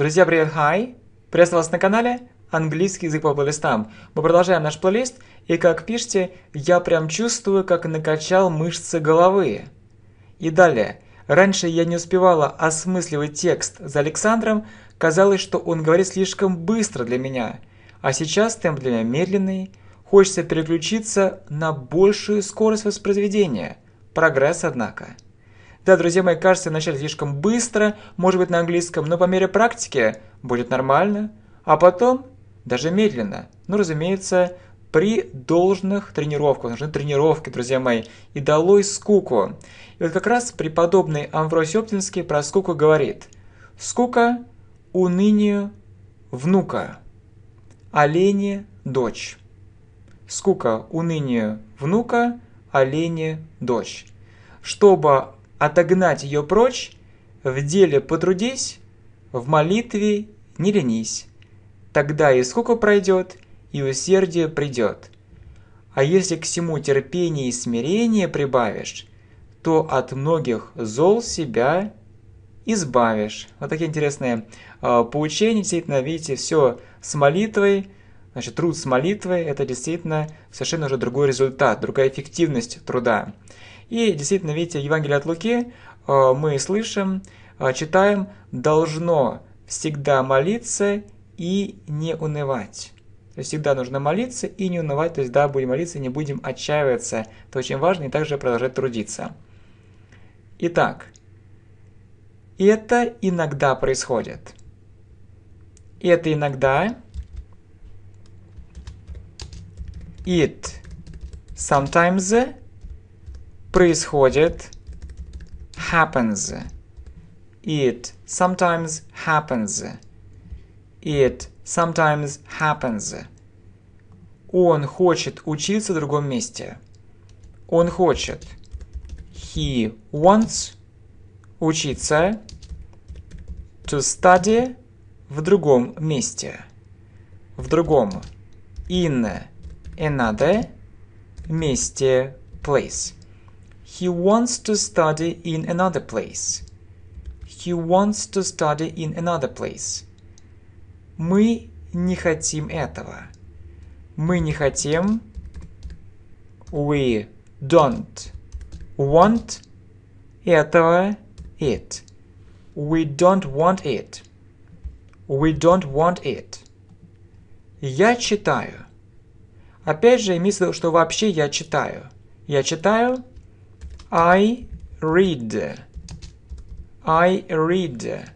Друзья, привет, хай! Приветствую вас на канале английский язык по плейлистам. Мы продолжаем наш плейлист, и как пишете, я прям чувствую, как накачал мышцы головы. И далее. Раньше я не успевала осмысливать текст за Александром, казалось, что он говорит слишком быстро для меня. А сейчас темп для меня медленный, хочется переключиться на большую скорость воспроизведения. Прогресс, однако. Да, друзья мои, кажется, вначале слишком быстро, может быть, на английском, но по мере практики будет нормально, а потом даже медленно. Ну, разумеется, при должных тренировках, нужны тренировки, друзья мои, и долой скуку. И вот как раз преподобный Амвросий Оптинский про скуку говорит. Скука – унынию внука, олени – дочь. Скука – унынию внука, олени – дочь. Чтобы отогнать ее прочь, в деле потрудись, в молитве не ленись. Тогда и скука пройдет, и усердие придет. А если к всему терпение и смирение прибавишь, то от многих зол себя избавишь. Вот такие интересные э, поучения. Действительно, видите, все с молитвой. Значит, труд с молитвой – это действительно совершенно уже другой результат, другая эффективность труда. И действительно, видите, Евангелие от Луки э, мы слышим, э, читаем «должно всегда молиться и не унывать». То есть всегда нужно молиться и не унывать, то есть да, будем молиться, не будем отчаиваться. Это очень важно, и также продолжать трудиться. Итак, это иногда происходит. Это иногда it sometimes происходит happens. It sometimes happens. It sometimes happens. Он хочет учиться в другом месте. Он хочет. He wants учиться to study в другом месте. В другом. In another месте place. He wants to study in another place. He wants to study in another place. Мы не хотим этого. Мы не хотим. We don't want этого it. We don't want it. We don't want it. Я читаю. Опять же, имеется в виду, что вообще я читаю. Я читаю. I read. I read.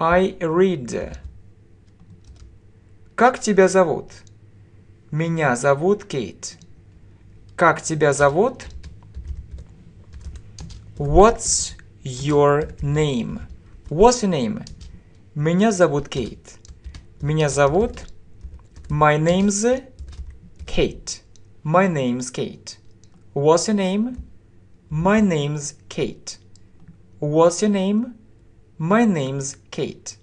I read. Как тебя зовут? Меня зовут Кейт. Как тебя зовут? What's your name? What's your name? Меня зовут Кейт. Меня зовут... My name's Kate. My name's Kate. What's your name? My name's Kate. What's your name? My name's Kate.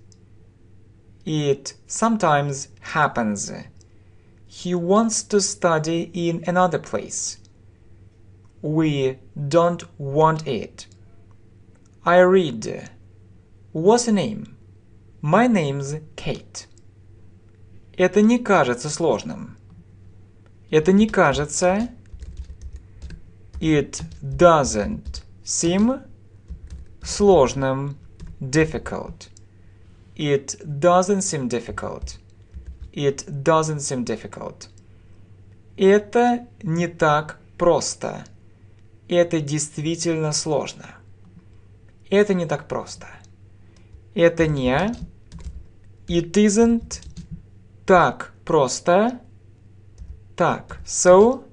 It sometimes happens. He wants to study in another place. We don't want it. I read. What's your name? My name's Kate. Это не кажется сложным. Это не кажется It doesn't seem сложным difficult. It doesn't seem difficult. It doesn't seem difficult. Это не так просто. Это действительно сложно. Это не так просто. Это не It isn't так просто. Так, so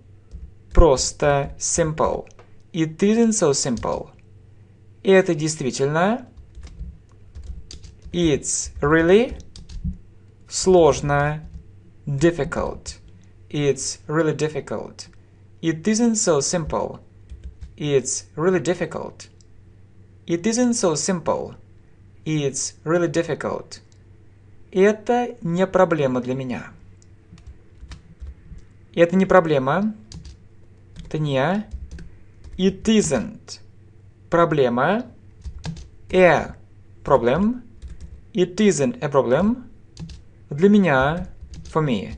просто simple. It isn't so simple. это действительно It's really сложно, difficult. It's really difficult. It isn't so simple. It's really difficult. It isn't so simple. It's really difficult. Это не проблема для меня. Это не проблема это не It isn't. Проблема. A problem. It isn't a problem. Для меня. For me.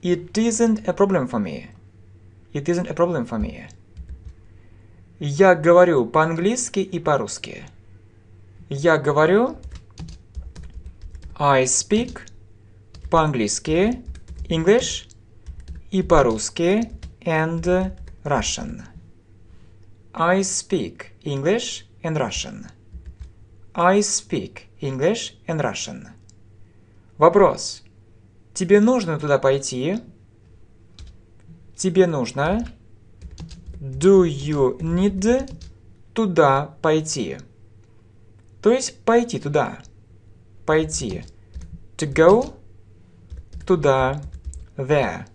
It isn't a problem for me. It isn't a problem for me. Я говорю по-английски и по-русски. Я говорю I speak по-английски English и по-русски and Russian. I speak English and Russian. I speak English and Russian. Вопрос. Тебе нужно туда пойти? Тебе нужно Do you need туда пойти? То есть пойти туда. Пойти. To go туда. There.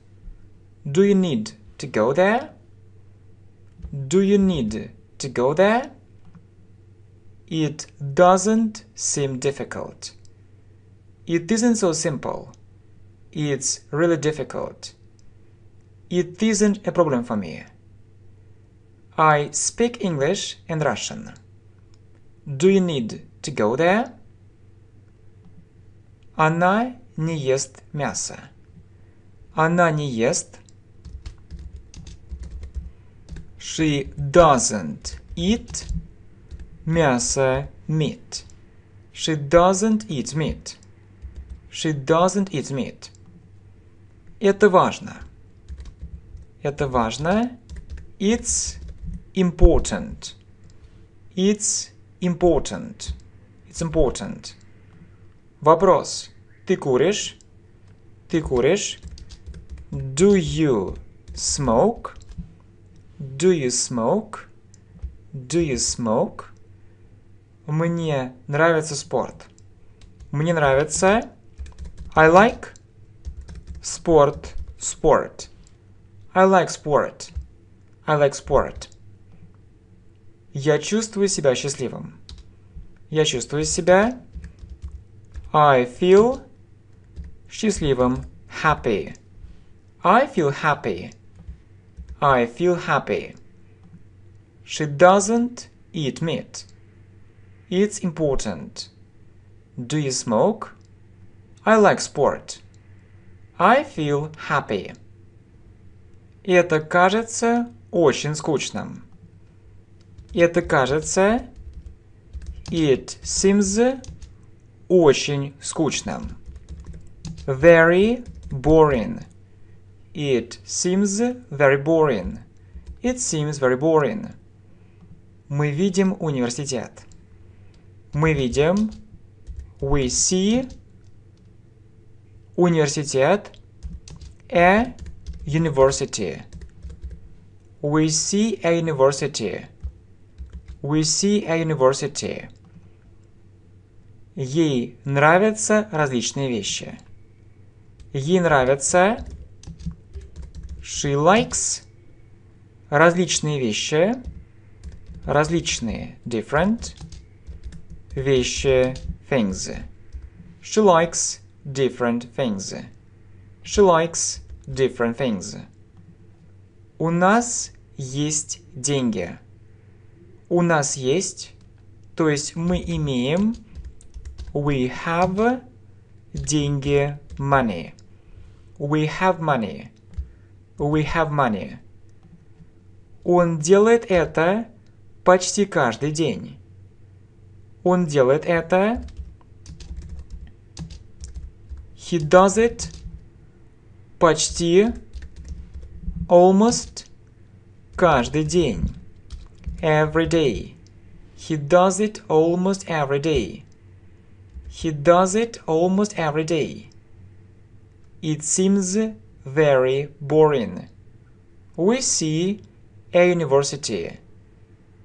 Do you need to go there? Do you need to go there? It doesn't seem difficult. It isn't so simple. It's really difficult. It isn't a problem for me. I speak English and Russian. Do you need to go there? Она не ест мясо. Она не ест She doesn't eat мясо meat. She doesn't eat meat. She doesn't eat meat. Это важно. Это важно. It's important. It's important. It's important. Вопрос. Ты куришь? Ты куришь? Do you smoke? Do you smoke? Do you smoke? Мне нравится спорт. Мне нравится I like sport, sport. I like sport. I like sport. Я чувствую себя счастливым. Я чувствую себя I feel счастливым, happy. I feel happy. I feel happy. She doesn't eat meat. It's important. Do you smoke? I like sport. I feel happy. Это кажется очень скучным. Это кажется It seems очень скучным. Very boring. It seems very boring. It seems very boring. Мы видим университет. Мы видим we see университет a university. We see a university. We see a university. Ей нравятся различные вещи. Ей нравятся She likes различные вещи, различные different вещи things. She likes different things. She likes different things. У нас есть деньги. У нас есть, то есть мы имеем, we have деньги, money. We have money. we have money. Он делает это почти каждый день. Он делает это. He does it почти almost каждый день. Every day. He does it almost every day. He does it almost every day. It seems very boring. We see a university.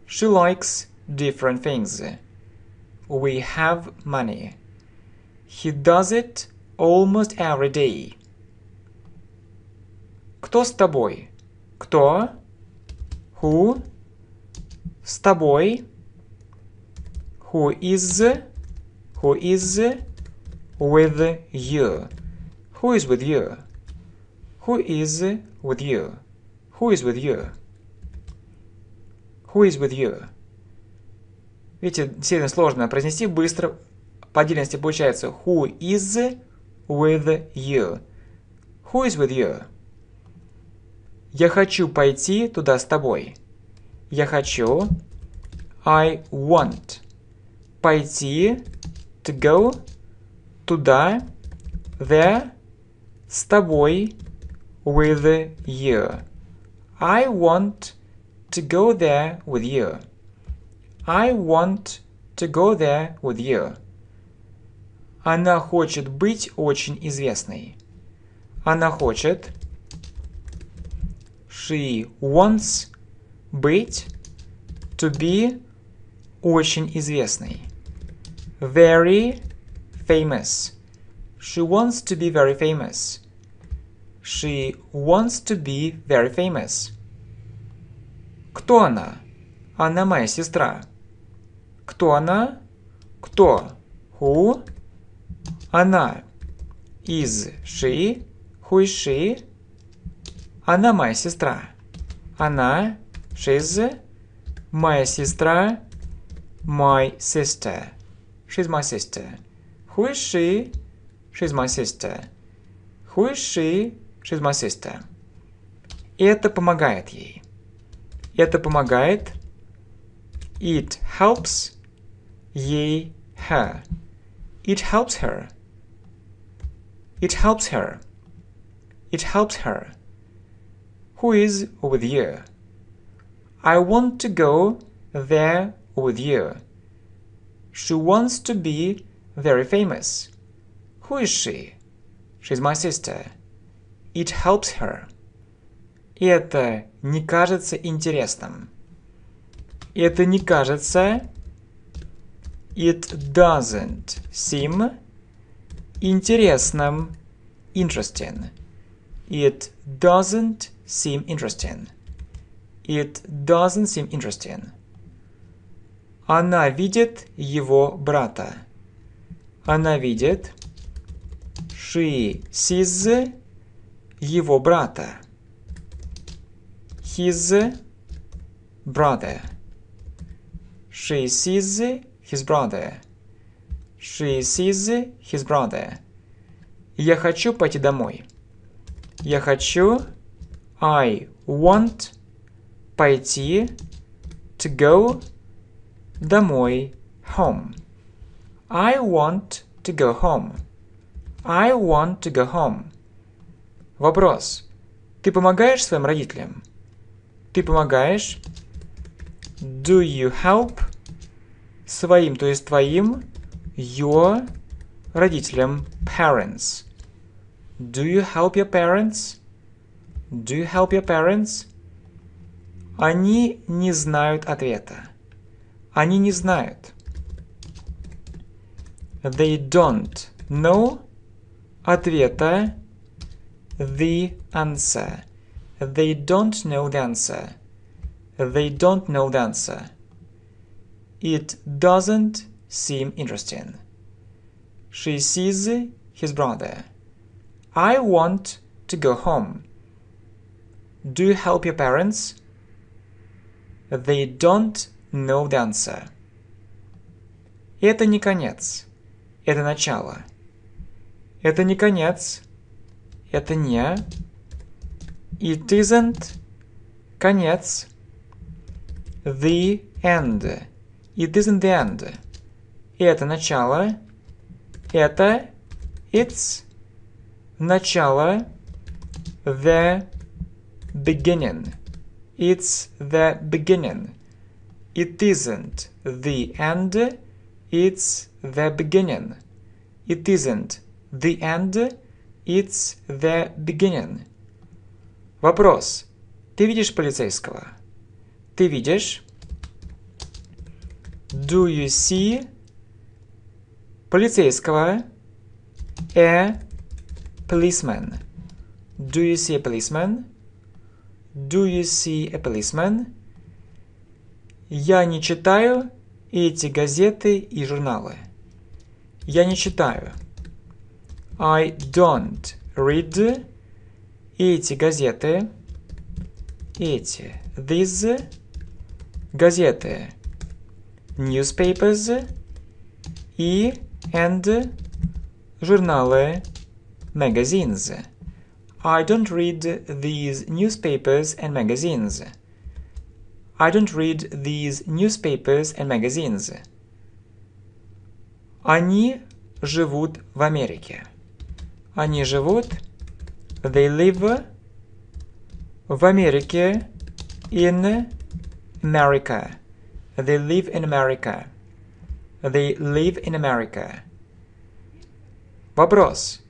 She likes different things. We have money. He does it almost every day. Кто с тобой? Кто? Who? С тобой? Who is? Who is with you? Who is with you? Who is with you? Who is with you? Who is with you? Видите, действительно сложно произнести быстро. По отдельности получается Who is with you? Who is with you? Я хочу пойти туда с тобой. Я хочу I want пойти to go туда there с тобой with you. I want to go there with you. I want to go there with you. Она хочет быть очень известной. Она хочет. She wants быть to be очень известной. Very famous. She wants to be very famous. She wants to be very famous. Кто она? Она моя сестра. Кто она? Кто? Who? Она. Is she? Who is she? Она моя сестра. Она. She's. Моя сестра. My sister. She's my sister. Who is she? She's my sister. Who is she? She's my sister. И это помогает ей. Это помогает. It helps ей her. It helps her. It helps her. It helps her. Who is with you? I want to go there with you. She wants to be very famous. Who is she? She's my sister. It helps her. это не кажется интересным. это не кажется... It doesn't seem интересным. Interesting. It doesn't seem interesting. It doesn't seem interesting. Она видит его брата. Она видит. She sees его брата. His brother. She sees his brother. She sees his brother. Я хочу пойти домой. Я хочу I want пойти to go домой home. I want to go home. I want to go home. Вопрос. Ты помогаешь своим родителям? Ты помогаешь? Do you help своим, то есть твоим, your родителям, parents? Do you help your parents? Do you help your parents? Они не знают ответа. Они не знают. They don't know ответа the answer. They don't know the answer. They don't know the answer. It doesn't seem interesting. She sees his brother. I want to go home. Do you help your parents? They don't know the answer. Это не конец. Это начало. Это не конец. Это не. It isn't. Конец. The end. It isn't the end. Это начало. Это it's начало. The beginning. It's the beginning. It isn't the end. It's the beginning. It isn't the end. It's the beginning. Вопрос. Ты видишь полицейского? Ты видишь? Do you see полицейского? A policeman. Do you see a policeman? Do you see a policeman? Я не читаю эти газеты и журналы. Я не читаю I don't read эти газеты. Эти. These газеты. Newspapers и and журналы. Magazines. I don't read these newspapers and magazines. I don't read these newspapers and magazines. Они живут в Америке. Они живут, they live, в Америке, in America. They live in America. They live in America. Вопрос.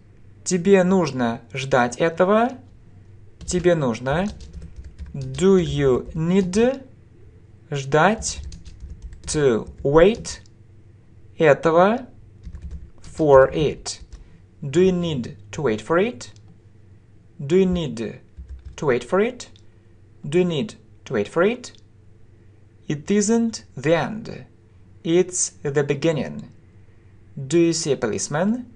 Тебе нужно ждать этого? Тебе нужно Do you need ждать to wait этого for it? Do you need to wait for it? Do you need to wait for it? Do you need to wait for it? It isn't the end. It's the beginning. Do you see a policeman?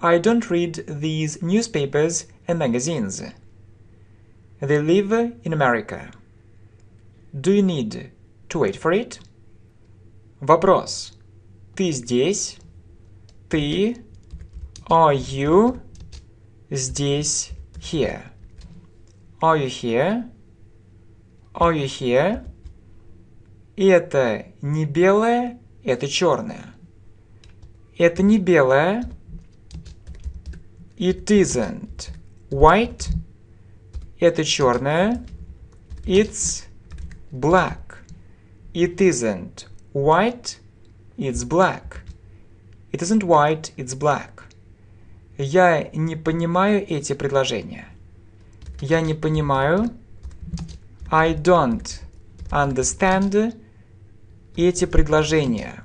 I don't read these newspapers and magazines. They live in America. Do you need to wait for it? Вопрос. Ты здесь? Ты Are you здесь here? Are you here? Are you here? это не белое, это черное. Это не белое. It isn't white. Это черное. It's black. It isn't white. It's black. It isn't white. It's black. Я не понимаю эти предложения. Я не понимаю. I don't understand эти предложения.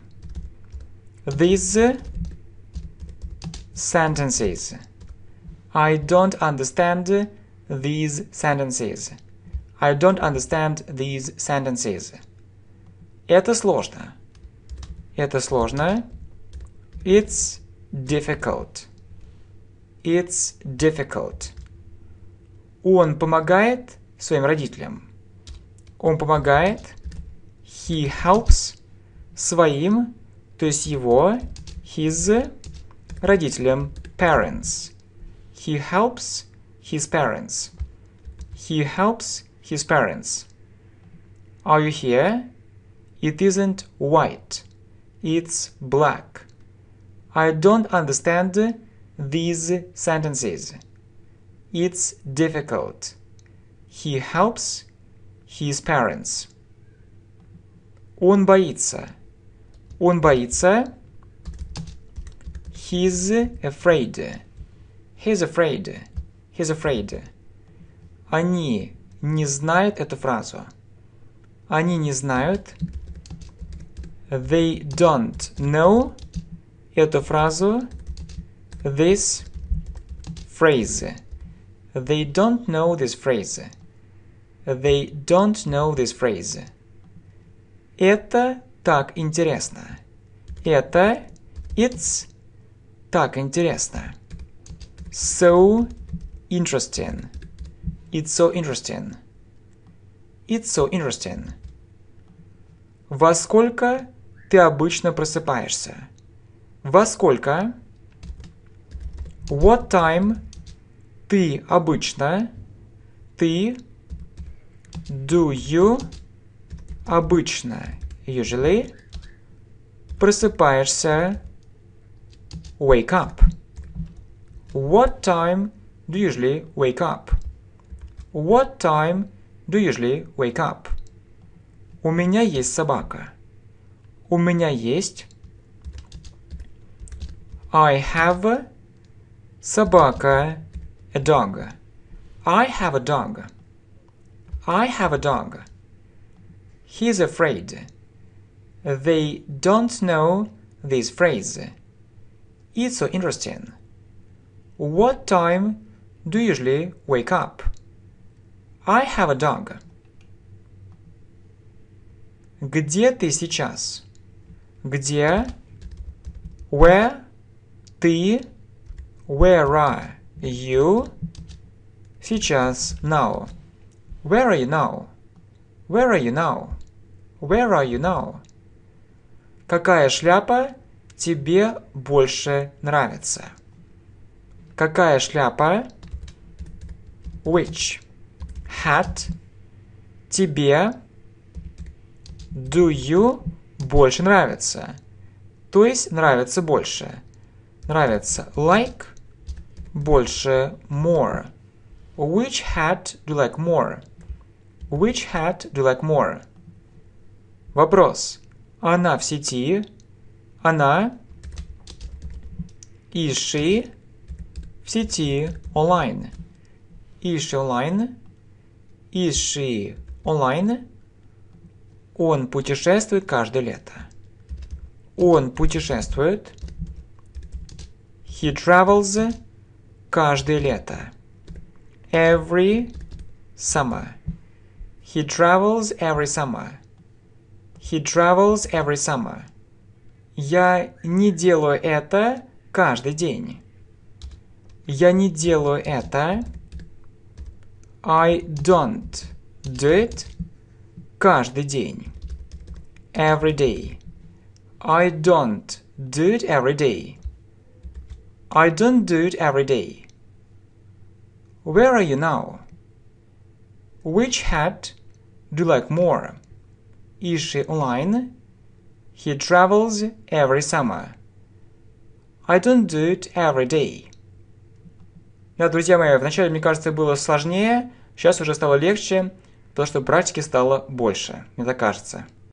These sentences. I don't understand these sentences. I don't understand these sentences. Это сложно. Это сложно. It's difficult. It's difficult. Он помогает своим родителям. Он помогает. He helps своим, то есть его, his родителям, parents. He helps his parents. He helps his parents. Are you here? It isn't white. It's black. I don't understand these sentences. It's difficult. He helps his parents. Он боится. Он боится. He's afraid. He's afraid. He's afraid. Они не знают эту фразу. Они не знают. They don't know эту фразу. this phrase. They don't know this phrase. They don't know this phrase. Это так интересно. Это it's так интересно. So interesting. It's so interesting. It's so interesting. Во сколько ты обычно просыпаешься? Во сколько What time ты обычно, ты do you обычно, usually, просыпаешься, wake up. What time do you usually wake up? What time do you usually wake up? У меня есть собака. У меня есть I have Собака. A dog. I have a dog. I have a dog. He's afraid. They don't know this phrase. It's so interesting. What time do you usually wake up? I have a dog. Где ты сейчас? Где? Where? Ты? Where are you? Сейчас, now. Where are you now? Where are you now? Where are you now? Какая шляпа тебе больше нравится? Какая шляпа? Which hat тебе do you больше нравится? То есть нравится больше. Нравится like больше more. Which hat do you like more? Which hat do you like more? Вопрос. Она в сети. Она. Is she в сети онлайн? Is she online Is she online Он путешествует каждое лето. Он путешествует. He travels каждое лето. Every summer. He travels every summer. He travels every summer. Я не делаю это каждый день. Я не делаю это. I don't do it каждый день. Every day. I don't do it every day. I don't do it every day. Where are you now? Which hat do you like more? Is she online? He travels every summer. I don't do it every day. Да, друзья мои, вначале, мне кажется, было сложнее, сейчас уже стало легче, потому что практики стало больше, мне так кажется.